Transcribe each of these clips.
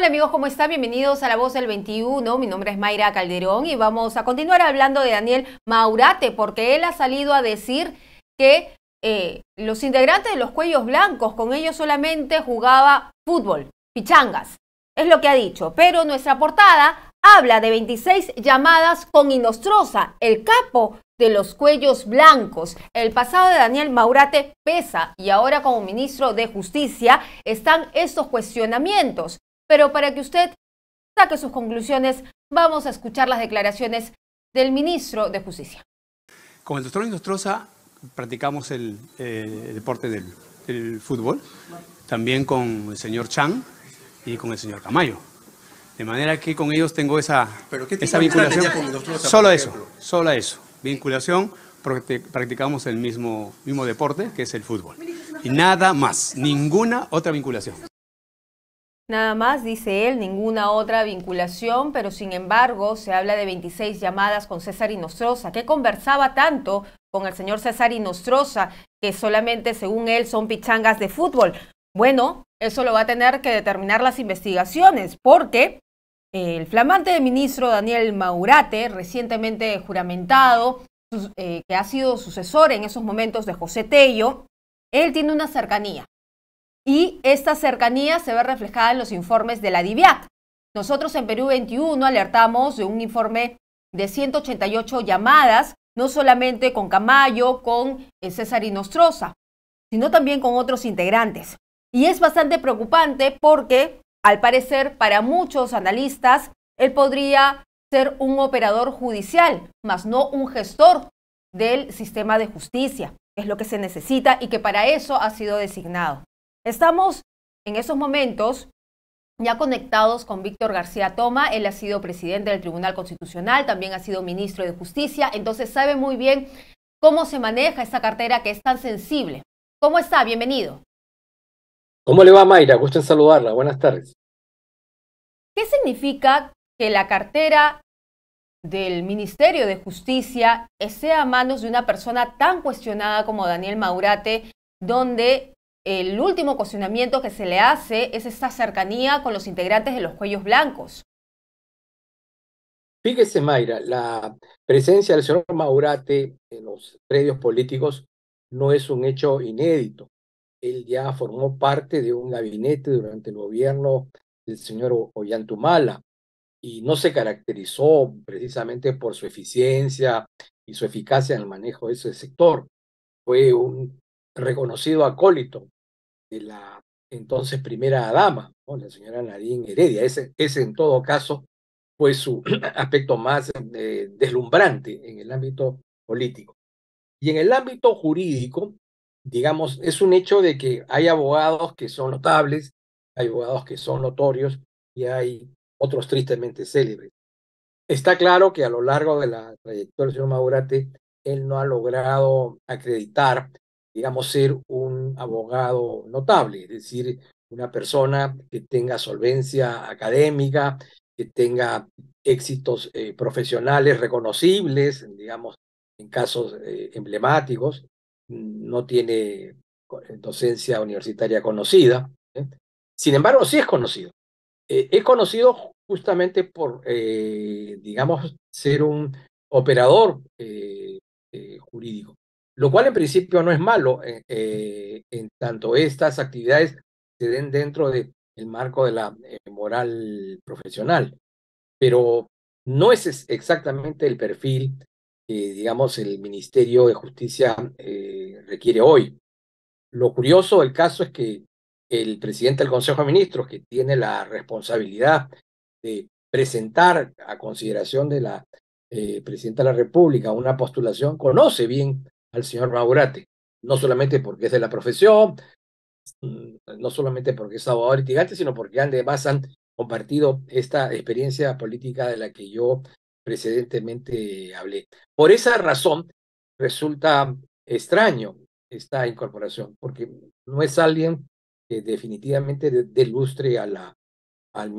Hola amigos, ¿cómo están? Bienvenidos a La Voz del 21. Mi nombre es Mayra Calderón y vamos a continuar hablando de Daniel Maurate porque él ha salido a decir que eh, los integrantes de los cuellos blancos, con ellos solamente jugaba fútbol, pichangas. Es lo que ha dicho. Pero nuestra portada habla de 26 llamadas con Inostrosa, el capo de los cuellos blancos. El pasado de Daniel Maurate pesa y ahora como ministro de Justicia están estos cuestionamientos. Pero para que usted saque sus conclusiones, vamos a escuchar las declaraciones del ministro de Justicia. Con el doctor Inostroza practicamos el, eh, deporte del, fútbol, también con el señor Chan y con el señor Camayo. De manera que con ellos tengo esa, ¿Pero qué esa vinculación. Con solo eso, solo eso. Vinculación, porque practicamos el mismo, mismo deporte, que es el fútbol. Y nada más, ninguna otra vinculación. Nada más, dice él, ninguna otra vinculación, pero sin embargo se habla de 26 llamadas con César Inostrosa. ¿Qué conversaba tanto con el señor César Inostrosa que solamente, según él, son pichangas de fútbol? Bueno, eso lo va a tener que determinar las investigaciones, porque el flamante ministro Daniel Maurate, recientemente juramentado, eh, que ha sido sucesor en esos momentos de José Tello, él tiene una cercanía y esta cercanía se ve reflejada en los informes de la Diviat. Nosotros en Perú 21 alertamos de un informe de 188 llamadas, no solamente con Camayo, con eh, César Inostroza, sino también con otros integrantes. Y es bastante preocupante porque, al parecer, para muchos analistas, él podría ser un operador judicial, mas no un gestor del sistema de justicia. Es lo que se necesita y que para eso ha sido designado. Estamos en esos momentos ya conectados con Víctor García Toma. Él ha sido presidente del Tribunal Constitucional, también ha sido ministro de Justicia, entonces sabe muy bien cómo se maneja esta cartera que es tan sensible. ¿Cómo está? Bienvenido. ¿Cómo le va Mayra? Gusto en saludarla. Buenas tardes. ¿Qué significa que la cartera del Ministerio de Justicia esté a manos de una persona tan cuestionada como Daniel Maurate, donde el último cuestionamiento que se le hace es esta cercanía con los integrantes de los cuellos blancos. Fíjese, Mayra, la presencia del señor Maurate en los predios políticos no es un hecho inédito. Él ya formó parte de un gabinete durante el gobierno del señor Ollantumala y no se caracterizó precisamente por su eficiencia y su eficacia en el manejo de ese sector. Fue un reconocido acólito de la entonces primera dama, la señora Nadine Heredia. Ese, en todo caso fue su aspecto más eh, deslumbrante en el ámbito político. Y en el ámbito jurídico, digamos, es un hecho de que hay abogados que son notables, hay abogados que son notorios y hay otros tristemente célebres. Está claro que a lo largo de la trayectoria del señor Madurate él no ha logrado acreditar digamos, ser un abogado notable, es decir, una persona que tenga solvencia académica, que tenga éxitos eh, profesionales reconocibles, digamos, en casos eh, emblemáticos, no tiene eh, docencia universitaria conocida. Sin embargo, sí es conocido. es conocido justamente por, digamos, ser un operador jurídico lo cual en principio no es malo, eh, eh, en tanto estas actividades se den dentro del marco de la eh, moral profesional, pero no es exactamente el perfil que, digamos, el Ministerio de Justicia requiere hoy. Lo curioso del caso es que el presidente del Consejo de Ministros, que tiene la responsabilidad de presentar a consideración de la presidenta de la República una postulación, conoce bien al señor Maurate, no solamente porque es de la profesión, no solamente porque es abogado litigante, sino porque además han compartido esta experiencia política de la que yo precedentemente hablé. Por esa razón resulta extraño esta incorporación, porque no es alguien que definitivamente delustre a al,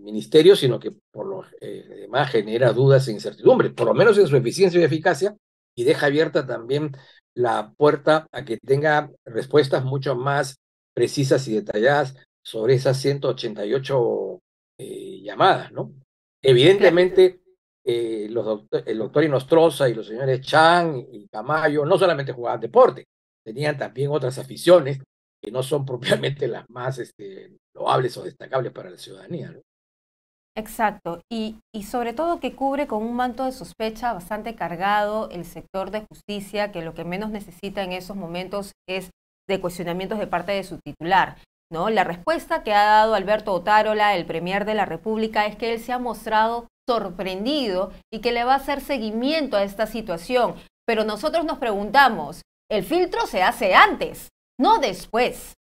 ministerio, sino que por lo eh, demás genera dudas e incertidumbres, por lo menos en su eficiencia y eficacia, y deja abierta también la puerta a que tenga respuestas mucho más precisas y detalladas sobre esas 188 eh, llamadas, ¿no? Evidentemente, eh, los el doctor Inostroza y los señores Chan y Camayo no solamente jugaban deporte, tenían también otras aficiones que no son propiamente las más este, loables o destacables para la ciudadanía, ¿no? Exacto, y, y, sobre todo que cubre con un manto de sospecha bastante cargado el sector de justicia, que lo que menos necesita en esos momentos es de cuestionamientos de parte de su titular. ¿no? La respuesta que ha dado Alberto Otárola, el Premier de la República, es que él se ha mostrado sorprendido y que le va a hacer seguimiento a esta situación. Pero nosotros nos preguntamos, el filtro se hace antes, no después.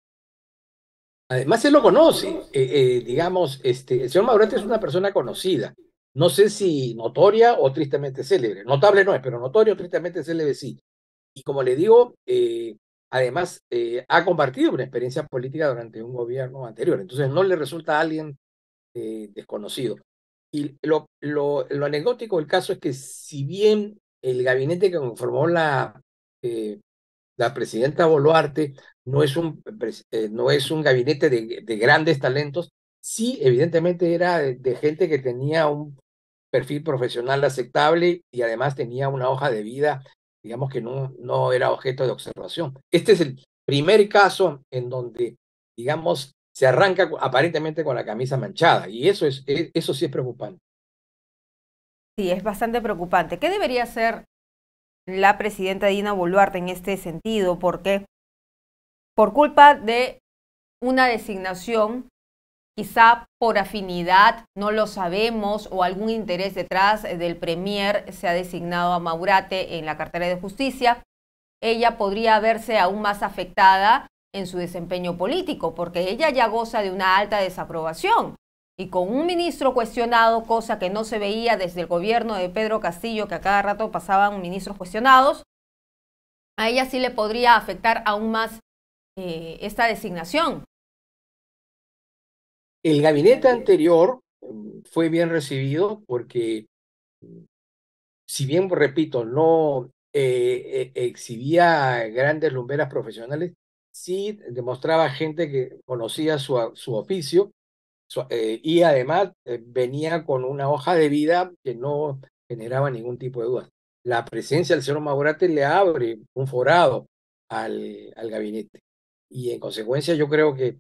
Además, él lo conoce, eh, eh, digamos, este, el señor Madurante es una persona conocida, no sé si notoria o tristemente célebre, notable no es, pero notorio, tristemente célebre sí. Y como le digo, eh, además ha compartido una experiencia política durante un gobierno anterior, entonces no le resulta a alguien desconocido. Y lo, lo, lo anecdótico del caso es que si bien el gabinete que conformó la la presidenta Boluarte no es un, eh, no es un gabinete de, grandes talentos, sí, evidentemente era de, gente que tenía un perfil profesional aceptable y además tenía una hoja de vida, digamos que no, no era objeto de observación. Este es el primer caso en donde, digamos, se arranca aparentemente con la camisa manchada y eso, es, e, eso sí es preocupante. Sí, es bastante preocupante. ¿Qué debería ser? la presidenta Dina Boluarte en este sentido, porque por culpa de una designación, quizá por afinidad, no lo sabemos, o algún interés detrás del Premier, se ha designado a Maurate en la cartera de justicia, ella podría verse aún más afectada en su desempeño político, porque ella ya goza de una alta desaprobación y con un ministro cuestionado, cosa que no se veía desde el gobierno de Pedro Castillo, que a cada rato pasaban ministros cuestionados, a ella sí le podría afectar aún más eh, esta designación. El gabinete anterior mm, fue bien recibido porque, mm, si bien, repito, no eh, eh, exhibía grandes lumberas profesionales, sí demostraba gente que conocía su, su oficio eh, y además eh, venía con una hoja de vida que no generaba ningún tipo de duda. La presencia del señor Maurate le abre un forado al, al gabinete. Y en consecuencia yo creo que,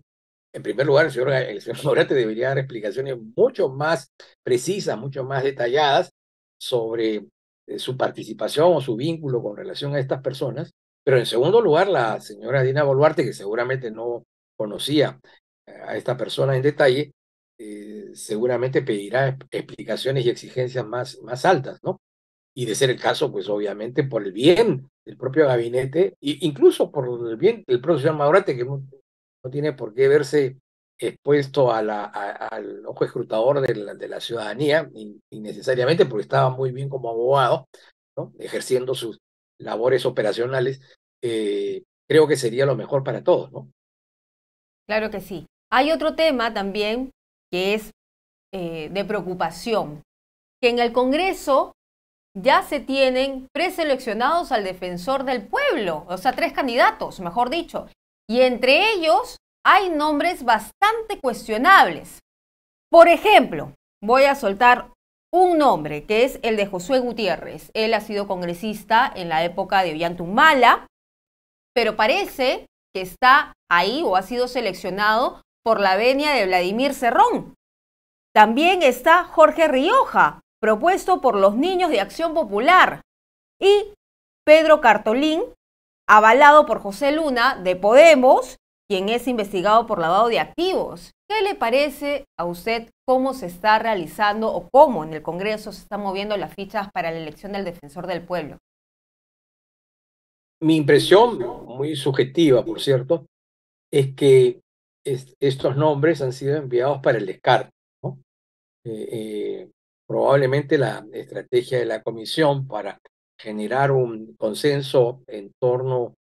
en primer lugar, el señor, el debería dar explicaciones mucho más precisas, mucho más detalladas sobre eh, su participación o su vínculo con relación a estas personas. Pero en segundo lugar, la señora Dina Boluarte, que seguramente no conocía a esta persona en detalle, eh, seguramente pedirá explicaciones y exigencias más, más altas, ¿no? Y de ser el caso, pues obviamente por el bien del propio gabinete, e incluso por el bien del profesor Maurate, que no, tiene por qué verse expuesto al ojo escrutador de la, de la ciudadanía, innecesariamente, porque estaba muy bien como abogado, ¿no? ejerciendo sus labores operacionales, eh, creo que sería lo mejor para todos, ¿no? Claro que sí. Hay otro tema también que es eh, de preocupación, que en el Congreso ya se tienen preseleccionados al defensor del pueblo, o sea, tres candidatos, mejor dicho, y entre ellos hay nombres bastante cuestionables. Por ejemplo, voy a soltar un nombre, que es el de Josué Gutiérrez. Él ha sido congresista en la época de Ollantumala, pero parece que está ahí o ha sido seleccionado por la venia de Vladimir Cerrón. También está Jorge Rioja, propuesto por los niños de Acción Popular. Y Pedro Cartolín, avalado por José Luna de Podemos, quien es investigado por lavado de activos. ¿Qué le parece a usted cómo se está realizando o cómo en el Congreso se están moviendo las fichas para la elección del defensor del pueblo? Mi impresión, muy subjetiva por cierto, es que estos nombres han sido enviados para el descarte. ¿no? Eh, eh, probablemente la estrategia de la comisión para generar un consenso en torno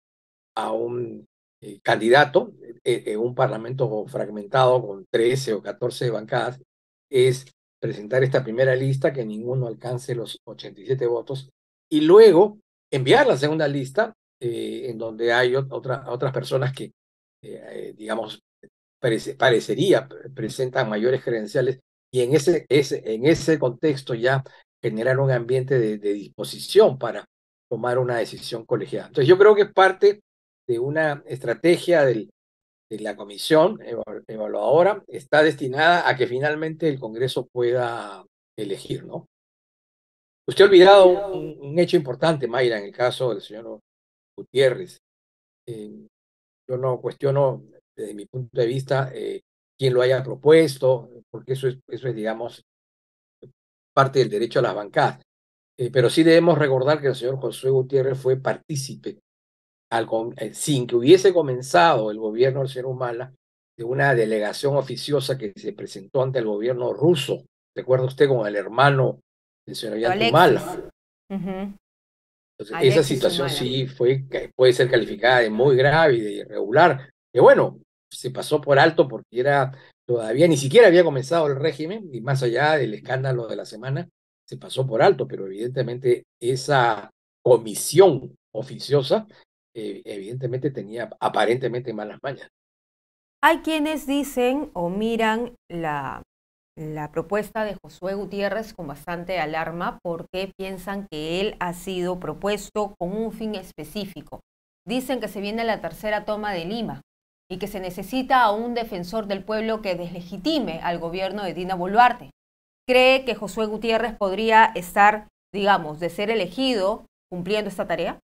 a un eh, candidato candidato, un parlamento fragmentado con 13 o 14 bancadas, es presentar esta primera lista que ninguno alcance los 87 votos y luego enviar la segunda lista en donde hay otra, otras personas que, digamos, parecería presentan mayores credenciales y en ese, en ese contexto ya generar un ambiente de, disposición para tomar una decisión colegiada. Entonces yo creo que es parte de una estrategia de la comisión evaluadora, está destinada a que finalmente el Congreso pueda elegir, ¿no? Usted ha olvidado un, hecho importante, Mayra, en el caso del señor Gutiérrez. Eh, yo no cuestiono desde mi punto de vista, eh, quien lo haya propuesto, porque eso es, eso es, digamos, parte del derecho a las bancadas. Eh, pero sí debemos recordar que el señor José Gutiérrez fue partícipe, eh, sin que hubiese comenzado el gobierno del señor Humala, de una delegación oficiosa que se presentó ante el gobierno ruso. ¿Recuerda usted con el hermano del señor Alexis. Humala? esa situación sí fue, puede ser calificada de muy grave y de irregular, que bueno, se pasó por alto porque era todavía ni siquiera había comenzado el régimen y más allá del escándalo de la semana, se pasó por alto, pero evidentemente esa comisión oficiosa eh, evidentemente tenía aparentemente malas mañas. Hay quienes dicen o miran la, la propuesta de Josué Gutiérrez con bastante alarma porque piensan que él ha sido propuesto con un fin específico. Dicen que se viene la tercera toma de Lima, y que se necesita a un defensor del pueblo que deslegitime al gobierno de Dina Boluarte. ¿Cree que Josué Gutiérrez podría estar, digamos, de ser elegido cumpliendo esta tarea?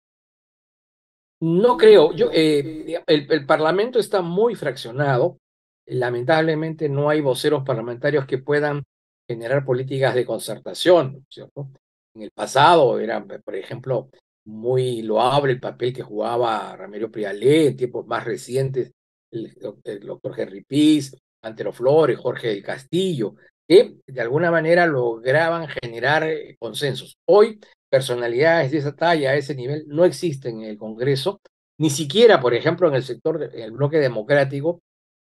No creo. Yo, eh, el, Parlamento está muy fraccionado. Lamentablemente no hay voceros parlamentarios que puedan generar políticas de concertación, ¿cierto? En el pasado era, por ejemplo, muy loable el papel que jugaba Ramiro Prialé en tiempos más recientes el, doctor Henry Pease, Antero Flores, Jorge Castillo, que de alguna manera lograban generar eh, consensos. Hoy, personalidades de esa talla, a ese nivel, no existen en el Congreso, ni siquiera, por ejemplo, en el sector, del bloque democrático,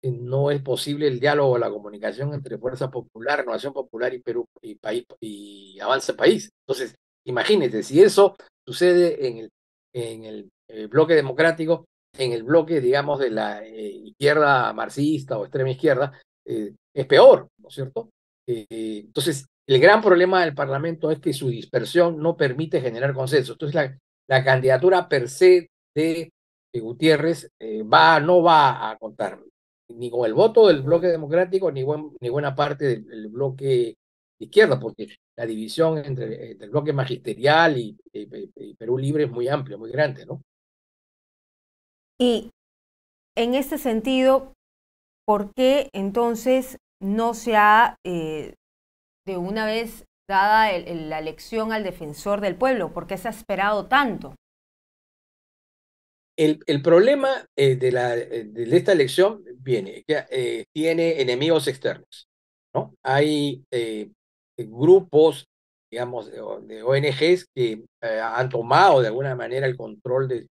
eh, no es posible el diálogo la comunicación entre Fuerza Popular, Nación Popular y Perú y, país, y Avanza País. Entonces, imagínese si eso sucede en el, en el eh, bloque democrático, en el bloque, digamos, de la eh, izquierda marxista o extrema izquierda, eh, es peor, ¿no es cierto? Eh, entonces, el gran problema del Parlamento es que su dispersión no permite generar consenso. Entonces, la, candidatura per se de, Gutiérrez va, no va a contar ni con el voto del bloque democrático ni, ni buena parte del, bloque izquierda, porque la división entre, el bloque magisterial y, Perú Libre es muy amplia, muy grande, ¿no? Y en este sentido, ¿por qué entonces no se ha eh, de una vez dada la elección al defensor del pueblo? ¿Por qué se ha esperado tanto? El, problema eh, de, la, eh, de, esta elección viene, que tiene enemigos externos. ¿no? Hay grupos, digamos, de ONGs que han tomado de alguna manera el control de,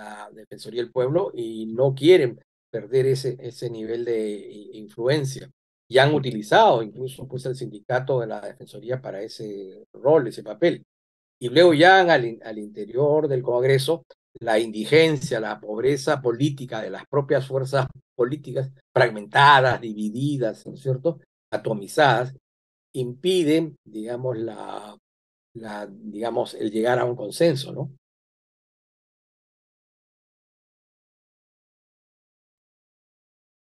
la Defensoría del Pueblo y no quieren perder ese, ese nivel de influencia. Y han utilizado incluso pues, el sindicato de la Defensoría para ese rol, ese papel. Y luego ya al, al interior del Congreso, la indigencia, la pobreza política de las propias fuerzas políticas fragmentadas, divididas, ¿no es cierto?, atomizadas, impiden, digamos, la, la, digamos, el llegar a un consenso, ¿no?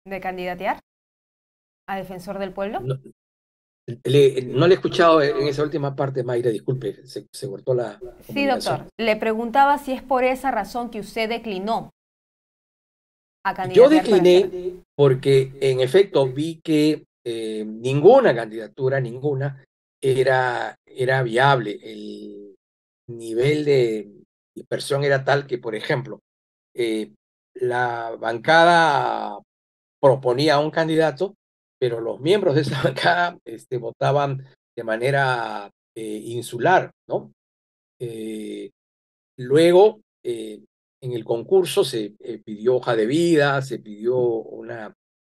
de candidatear a defensor del pueblo? No, le, he escuchado en esa última parte, Mayra, disculpe, se, cortó la... Sí, doctor, le preguntaba si es por esa razón que usted declinó a candidatear. Yo decliné porque en efecto vi que eh, ninguna candidatura, ninguna, era, era viable. El nivel de dispersión era tal que, por ejemplo, eh, la bancada proponía a un candidato, pero los miembros de esa bancada este, votaban de manera eh, insular, ¿no? Eh, luego, eh, en el concurso se pidió hoja de vida, se pidió una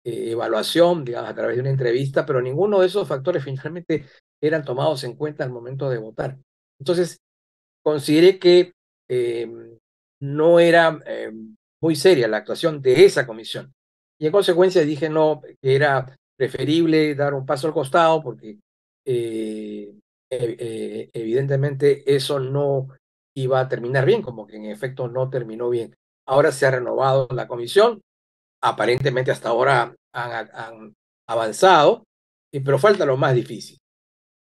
evaluación, digamos, a través de una entrevista, pero ninguno de esos factores finalmente eran tomados en cuenta al momento de votar. Entonces, consideré que em, no era em, muy seria la actuación de esa comisión. Y en consecuencia dije no, que era preferible dar un paso al costado porque eh, e, e, evidentemente eso no iba a terminar bien, como que en efecto no terminó bien. Ahora se ha renovado la comisión, aparentemente hasta ahora han, avanzado, pero falta lo más difícil,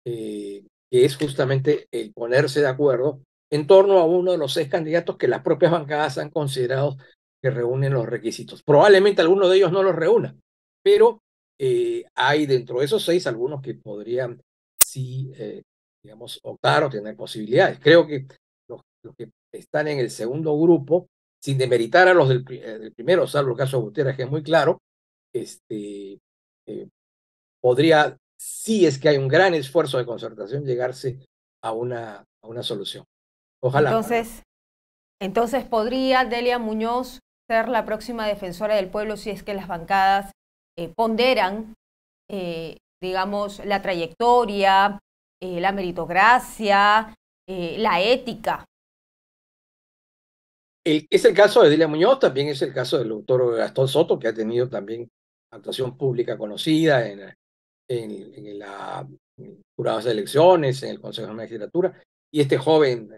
eh, que es justamente el ponerse de acuerdo en torno a uno de los seis candidatos que las propias bancadas han considerado que reúnen los requisitos. Probablemente alguno de ellos no los reúna, pero eh, hay dentro de esos seis algunos que podrían, sí, eh, digamos, optar o tener posibilidades. Creo que los, los, que están en el segundo grupo, sin demeritar a los del, eh, primero, salvo el caso de Gutiérrez, que es muy claro, este, podría, sí es que hay un gran esfuerzo de concertación, llegarse a una, a una solución. Ojalá. Entonces, entonces podría Delia Muñoz la próxima defensora del pueblo si es que las bancadas eh, ponderan, eh, digamos, la trayectoria, eh, la meritocracia, la ética. es el caso de Delia Muñoz, también es el caso del doctor Gastón Soto, que ha tenido también actuación pública conocida en, en, la jurada de elecciones, en el Consejo de Magistratura, y este joven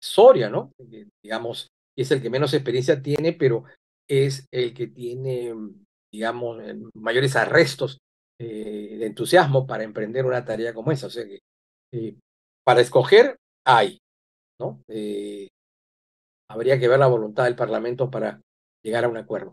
Soria, ¿no? digamos, es el que menos experiencia tiene, pero es el que tiene, mm, digamos, eh, mayores arrestos eh, de entusiasmo para emprender una tarea como esa. O sea que eh, para escoger hay, ¿no? habría que ver la voluntad del Parlamento para llegar a un acuerdo.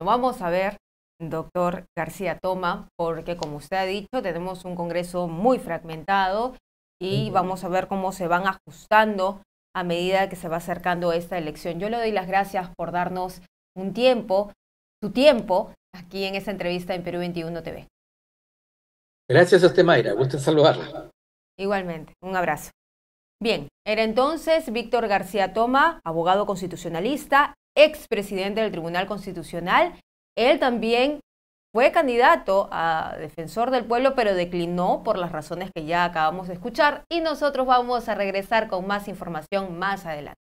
Vamos a ver, doctor García Toma, porque como usted ha dicho, tenemos un Congreso muy fragmentado y vamos a ver cómo se van ajustando a medida que se va acercando esta elección. Yo le doy las gracias por darnos un tiempo, su tiempo, aquí en esta entrevista en Perú 21 TV. Gracias a usted, Mayra. gusta saludarla. Igualmente, un abrazo. Bien, era entonces Víctor García Toma, abogado constitucionalista, expresidente del Tribunal Constitucional. Él también fue candidato a defensor del pueblo, pero declinó por las razones que ya acabamos de escuchar y nosotros vamos a regresar con más información más adelante.